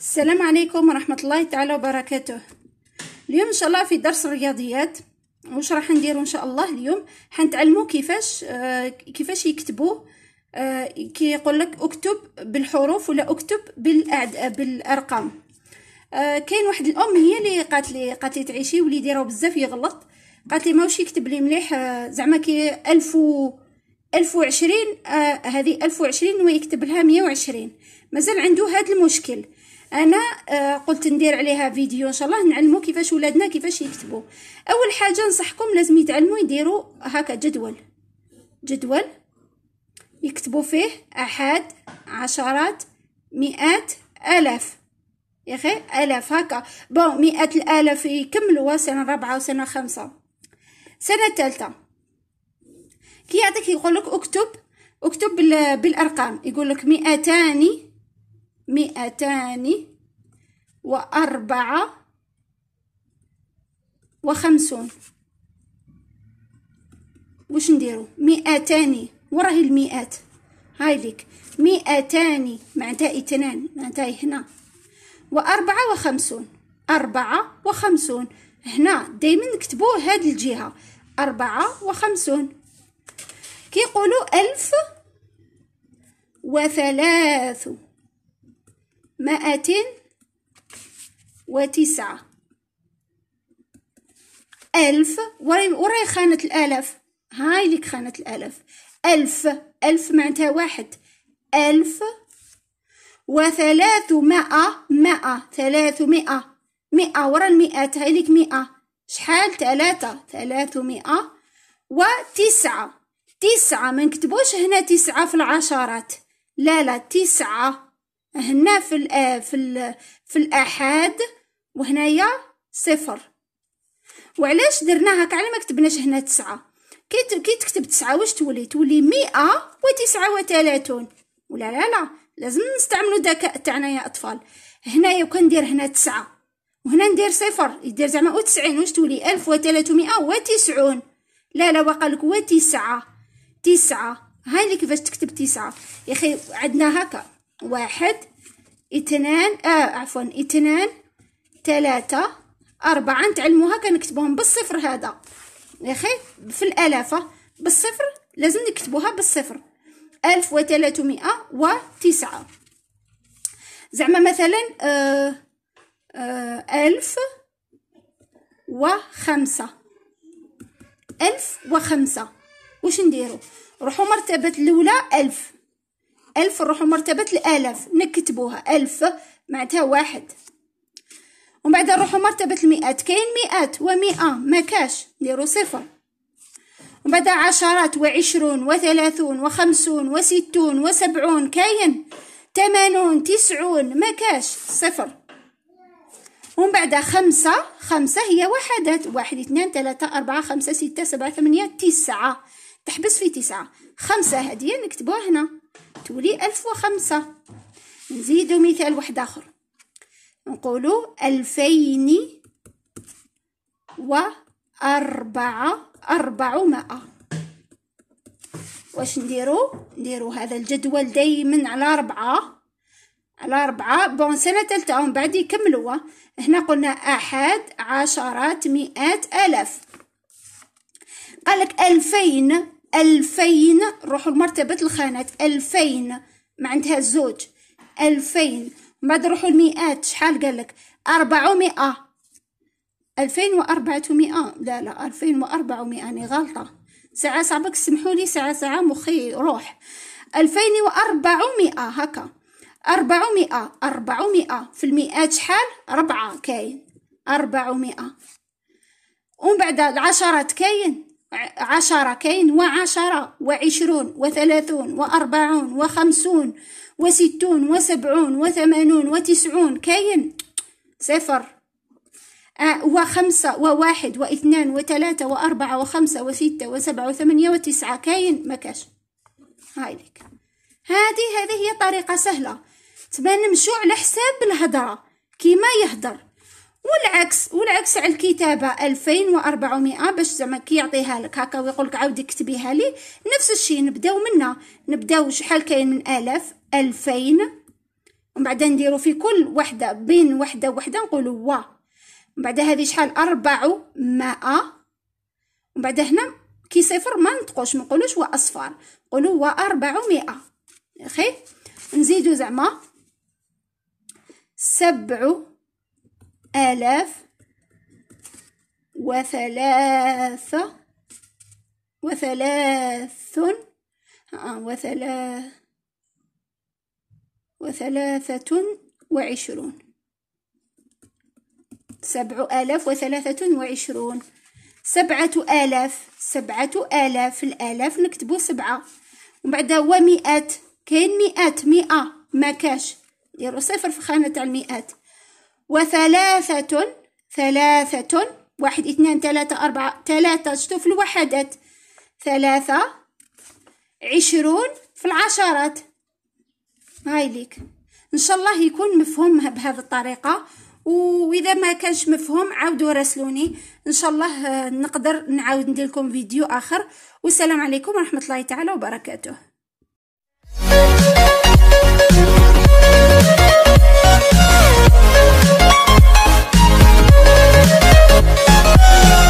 السلام عليكم ورحمة الله تعالى وبركاته اليوم إن شاء الله في درس الرياضيات واش راح نديرو إن شاء الله اليوم حنتعلمو كيفاش آه كيفاش يكتبو آه كي يقول لك اكتب بالحروف ولا اكتب بالأعد بالأرقام آه كاين واحد الأم هي اللي قالت لي قالت لي تعيشي وليدي راه بزاف يغلط قالت لي ماوش يكتب لي مليح آه، زعما كي ألف و ألف وعشرين آه، هذه ألف وعشرين ويكتب لها مية وعشرين مازال عنده هذا المشكل انا آه، قلت ندير عليها فيديو ان شاء الله نعلمو كيفاش ولادنا كيفاش يكتبوا اول حاجه نصحكم لازم يتعلموا يديروا هكا جدول جدول يكتبوا فيه احد عشرات مئات الاف يا اخي الاف هكا بون مئات الالاف يكملوا سنه رابعه وسنه خمسه سنه ثالثه كي يعطيك يقول لك اكتب اكتب بالارقام يقول لك مئتان مئتان وأربعة وخمسون واش نديرو مئتان وراهي المئات هاي ليك مئتان معناتها اثنان معناتها هنا وأربعة وخمسون أربعة وخمسون هنا دايما نكتبو هاد الجهة أربعة وخمسون كيقولو ألف وثلاث مائة وتسعة ألف وراي خانة الآلاف هاي لك خانة الآلاف ألف ألف معناتها واحد ألف وثلاثمائة مائة ثلاثمائة مئة ورا المئات هاي لك مئة شحال ثلاثة ثلاثمائة وتسعة تسعة ما نكتبوش هنا تسعة في العشرات لا لا تسعة هنا في الـ آه، في الـ في الآحاد وهنايا صفر وعلاش درنا هكا على ما كتبناش هنا تسعة كي تكتب تسعة واش تولي تولي مئة وتسعة وثلاثون ولا لا لا لازم نستعملوا الذكاء تاعنا يا أطفال هنايا وكندير هنا تسعة وهنا ندير صفر يدير زعما وتسعين واش تولي ألف وثلاثمائة وتسعون لا لا وقالك وتسعة تسعة هاي اللي كيفاش تكتب تسعة يا أخي عندنا هكا واحد اثنان آه عفوا اثنان ثلاثة أربعة نتعلموها كنكتبوهم بالصفر هذا يا أخي في الآلافة بالصفر لازم نكتبوها بالصفر ألف وثلاثمائة وتسعة زعما مثلا آه آه ألف وخمسة ألف وخمسة واش نديرو روحو مرتبة الأولى ألف ألف نروحو مرتبة الآلاف نكتبوها ألف معناتها واحد ومن بعد نروحو مرتبة المئات كاين مئات ومئة ما كاش نديرو صفر ومن بعد عشرات وعشرون وثلاثون وخمسون وستون وسبعون كاين تمانون تسعون ما كاش صفر ومن بعد خمسة خمسة هي وحدات واحد اثنان ثلاثة أربعة خمسة ستة سبعة ثمانية تسعة تحبس في تسعة خمسة هادية نكتبوها هنا تولي ألف وخمسة نزيدو مثال واحد آخر نقولو ألفين وأربعة أربعمائة واش نديرو نديرو هذا الجدول دايما على ربعة على ربعة بون سنة تالتة ومن بعد يكملوا هنا قلنا أحد عشرات مئات ألاف قالك ألفين ألفين نروحو لمرتبة الخانات ألفين معنتها زوج ألفين من بعد نروحو المئات شحال قالك أربعمائة ألفين وأربعمائة لا لا ألفين وأربعمائة أنا غلطة ساعة صعبك سمحولي ساعة ساعة مخي روح ألفين وأربعمائة هكا أربعمائة أربعمائة في المئات شحال ربعة كاين أربعمائة ومن بعد العشرات كاين عشرة كاين وعشرة وعشرون وثلاثون وأربعون وخمسون وستون وسبعون وثمانون وتسعون كاين صفر آه وخمسة وواحد واثنان وثلاثة وأربعة وخمسة وستة وسبعة وثمانية وتسعة كاين مكاش هاي لك هذه هذه هي طريقة سهلة تبان نمشو على حساب الهضرة كيما يهضر والعكس والعكس على الكتابة 2400 باش زعما كيعطيها لك هكا ويقول لك عاودي كتبيها لي نفس الشيء نبداو منها نبداو شحال كاين من آلاف 2000 ومن بعد نديرو في كل وحدة بين وحدة وحدة نقولوا وا من بعد هذه شحال 400 ومن بعد هنا كي صفر ما نطقوش ما نقولوش وا اصفر نقولوا وا 400 اخي نزيدو زعما سبعو آلاف وثلاثة وثلاث آه، وثلاثة وعشرون سبع آلاف وثلاثة وعشرون سبعة آلاف سبعة آلاف الآلاف نكتبو سبعة وبعدها ومئات هو مئات كاين مئات مئة ما كاش ديرو صفر في خانة تاع المئات وثلاثة ثلاثة واحد اثنان ثلاثة أربعة ثلاثة شتوف الوحدات ثلاثة عشرون في العشرات هاي ليك ان شاء الله يكون مفهوم بهذه الطريقه واذا ما كانش مفهوم عاودوا راسلوني ان شاء الله آه، نقدر نعاود ندير لكم فيديو اخر والسلام عليكم ورحمه الله تعالى وبركاته Whoa!